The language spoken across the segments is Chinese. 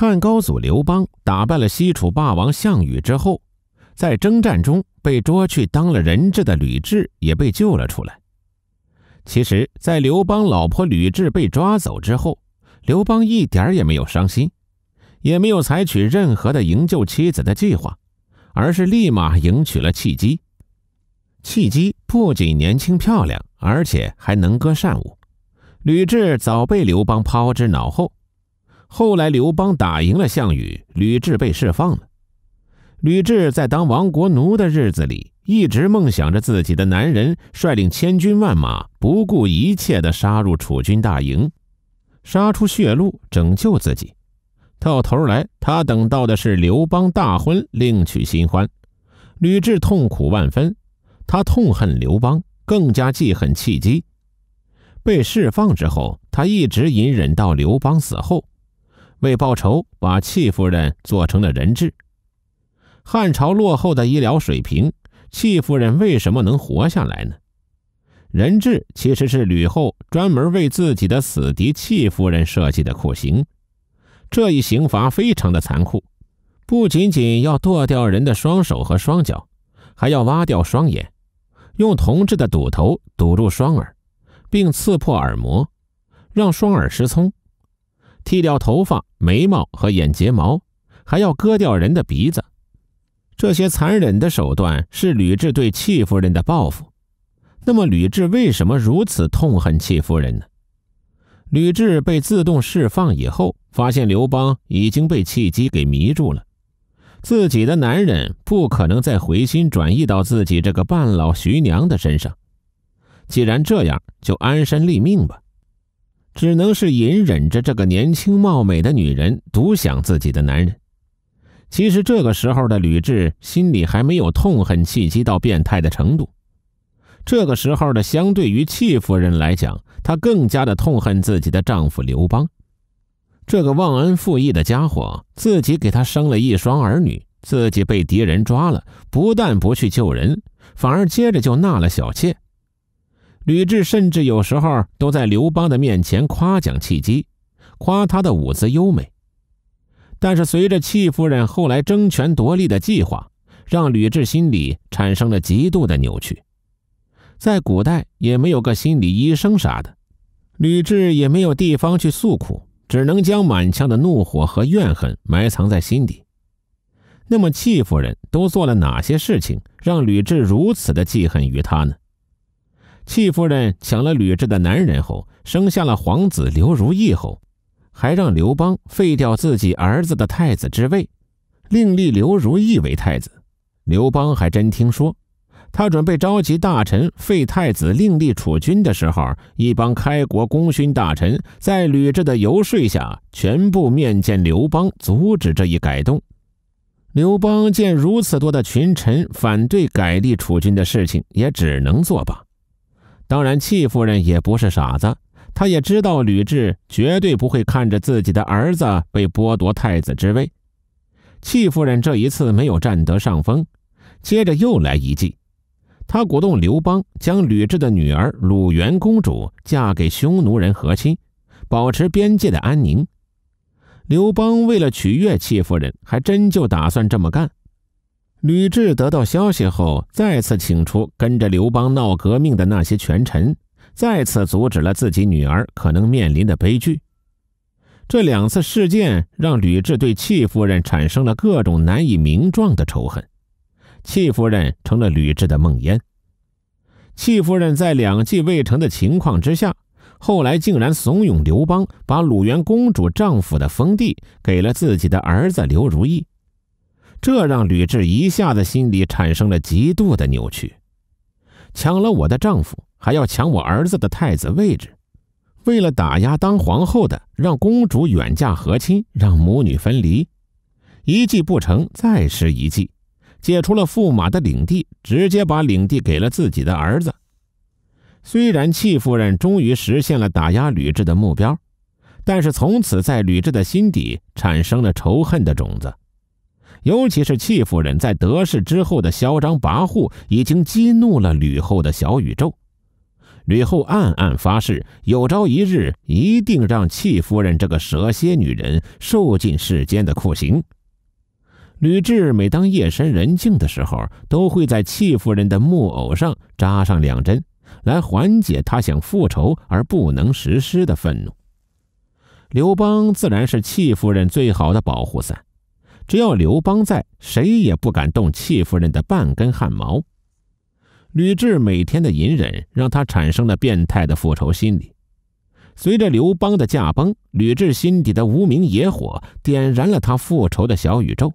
汉高祖刘邦打败了西楚霸王项羽之后，在征战中被捉去当了人质的吕雉也被救了出来。其实，在刘邦老婆吕雉被抓走之后，刘邦一点也没有伤心，也没有采取任何的营救妻子的计划，而是立马迎娶了戚姬。契机不仅年轻漂亮，而且还能歌善舞，吕雉早被刘邦抛之脑后。后来，刘邦打赢了项羽，吕雉被释放了。吕雉在当亡国奴的日子里，一直梦想着自己的男人率领千军万马，不顾一切的杀入楚军大营，杀出血路，拯救自己。到头来，他等到的是刘邦大婚，另娶新欢。吕雉痛苦万分，她痛恨刘邦，更加记恨戚姬。被释放之后，她一直隐忍到刘邦死后。为报仇，把戚夫人做成了人质。汉朝落后的医疗水平，戚夫人为什么能活下来呢？人质其实是吕后专门为自己的死敌戚夫人设计的酷刑。这一刑罚非常的残酷，不仅仅要剁掉人的双手和双脚，还要挖掉双眼，用铜制的堵头堵住双耳，并刺破耳膜，让双耳失聪。剃掉头发、眉毛和眼睫毛，还要割掉人的鼻子，这些残忍的手段是吕雉对戚夫人的报复。那么，吕雉为什么如此痛恨戚夫人呢？吕雉被自动释放以后，发现刘邦已经被契机给迷住了，自己的男人不可能再回心转意到自己这个半老徐娘的身上。既然这样，就安身立命吧。只能是隐忍着这个年轻貌美的女人独享自己的男人。其实这个时候的吕雉心里还没有痛恨戚姬到变态的程度。这个时候的相对于戚夫人来讲，她更加的痛恨自己的丈夫刘邦，这个忘恩负义的家伙，自己给他生了一双儿女，自己被敌人抓了，不但不去救人，反而接着就纳了小妾。吕雉甚至有时候都在刘邦的面前夸奖契机，夸她的舞姿优美。但是随着戚夫人后来争权夺利的计划，让吕雉心里产生了极度的扭曲。在古代也没有个心理医生啥的，吕雉也没有地方去诉苦，只能将满腔的怒火和怨恨埋藏在心底。那么戚夫人都做了哪些事情，让吕雉如此的记恨于她呢？戚夫人抢了吕雉的男人后，生下了皇子刘如意后，还让刘邦废掉自己儿子的太子之位，另立刘如意为太子。刘邦还真听说，他准备召集大臣废太子、另立储君的时候，一帮开国功勋大臣在吕雉的游说下，全部面见刘邦，阻止这一改动。刘邦见如此多的群臣反对改立储君的事情，也只能作罢。当然，戚夫人也不是傻子，她也知道吕雉绝对不会看着自己的儿子被剥夺太子之位。戚夫人这一次没有占得上风，接着又来一计，她鼓动刘邦将吕雉的女儿鲁元公主嫁给匈奴人和亲，保持边界的安宁。刘邦为了取悦戚夫人，还真就打算这么干。吕雉得到消息后，再次请出跟着刘邦闹革命的那些权臣，再次阻止了自己女儿可能面临的悲剧。这两次事件让吕雉对戚夫人产生了各种难以名状的仇恨。戚夫人成了吕雉的梦魇。戚夫人在两计未成的情况之下，后来竟然怂恿刘邦把鲁元公主丈夫的封地给了自己的儿子刘如意。这让吕雉一下子心里产生了极度的扭曲，抢了我的丈夫，还要抢我儿子的太子位置。为了打压当皇后的，让公主远嫁和亲，让母女分离。一计不成，再施一计，解除了驸马的领地，直接把领地给了自己的儿子。虽然戚夫人终于实现了打压吕雉的目标，但是从此在吕雉的心底产生了仇恨的种子。尤其是戚夫人在得势之后的嚣张跋扈，已经激怒了吕后的小宇宙。吕后暗暗发誓，有朝一日一定让戚夫人这个蛇蝎女人受尽世间的酷刑。吕雉每当夜深人静的时候，都会在戚夫人的木偶上扎上两针，来缓解她想复仇而不能实施的愤怒。刘邦自然是戚夫人最好的保护伞。只要刘邦在，谁也不敢动戚夫人的半根汗毛。吕雉每天的隐忍，让她产生了变态的复仇心理。随着刘邦的驾崩，吕雉心底的无名野火点燃了她复仇的小宇宙。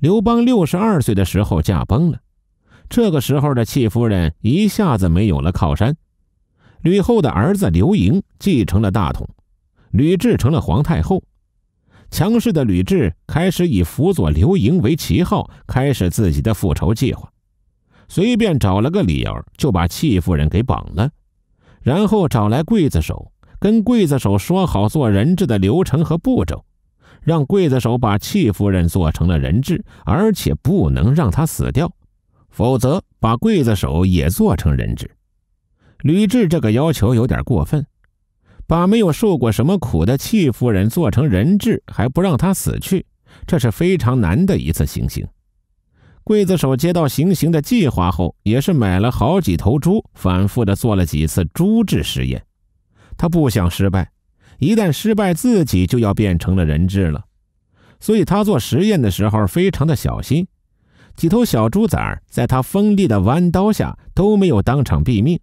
刘邦六十二岁的时候驾崩了，这个时候的戚夫人一下子没有了靠山。吕后的儿子刘盈继承了大统，吕雉成了皇太后。强势的吕雉开始以辅佐刘盈为旗号，开始自己的复仇计划。随便找了个理由，就把戚夫人给绑了，然后找来刽子手，跟刽子手说好做人质的流程和步骤，让刽子手把戚夫人做成了人质，而且不能让她死掉，否则把刽子手也做成人质。吕雉这个要求有点过分。把没有受过什么苦的戚夫人做成人质，还不让她死去，这是非常难的一次行刑。刽子手接到行刑的计划后，也是买了好几头猪，反复的做了几次猪质实验。他不想失败，一旦失败，自己就要变成了人质了，所以他做实验的时候非常的小心。几头小猪崽儿在他锋利的弯刀下都没有当场毙命。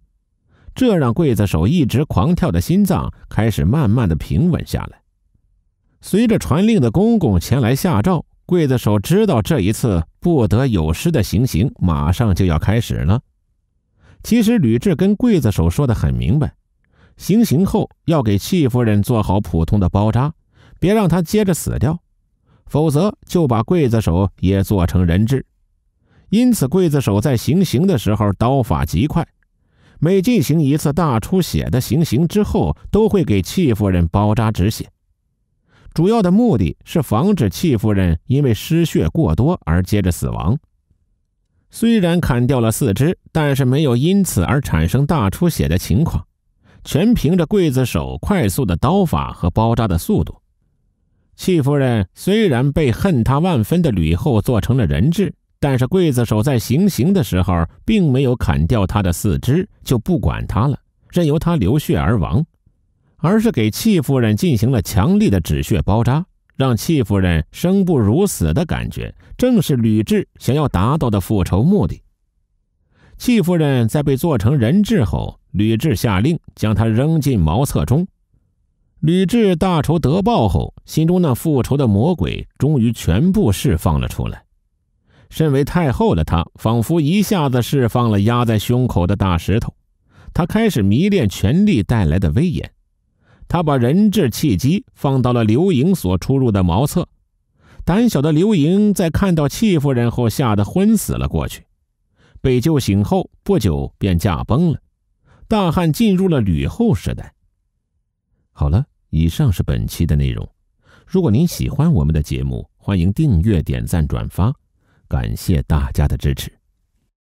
这让刽子手一直狂跳的心脏开始慢慢的平稳下来。随着传令的公公前来下诏，刽子手知道这一次不得有失的行刑马上就要开始了。其实吕雉跟刽子手说的很明白，行刑后要给戚夫人做好普通的包扎，别让她接着死掉，否则就把刽子手也做成人质。因此，刽子手在行刑的时候刀法极快。每进行一次大出血的行刑之后，都会给戚夫人包扎止血，主要的目的是防止戚夫人因为失血过多而接着死亡。虽然砍掉了四肢，但是没有因此而产生大出血的情况，全凭着刽子手快速的刀法和包扎的速度，戚夫人虽然被恨他万分的吕后做成了人质。但是刽子手在行刑的时候，并没有砍掉他的四肢，就不管他了，任由他流血而亡，而是给戚夫人进行了强力的止血包扎，让戚夫人生不如死的感觉，正是吕雉想要达到的复仇目的。戚夫人在被做成人质后，吕雉下令将她扔进茅厕中。吕雉大仇得报后，心中那复仇的魔鬼终于全部释放了出来。身为太后的她，仿佛一下子释放了压在胸口的大石头。她开始迷恋权力带来的威严。她把人质契机放到了刘盈所出入的茅厕。胆小的刘盈在看到戚夫人后，吓得昏死了过去。被救醒后不久便驾崩了。大汉进入了吕后时代。好了，以上是本期的内容。如果您喜欢我们的节目，欢迎订阅、点赞、转发。感谢大家的支持。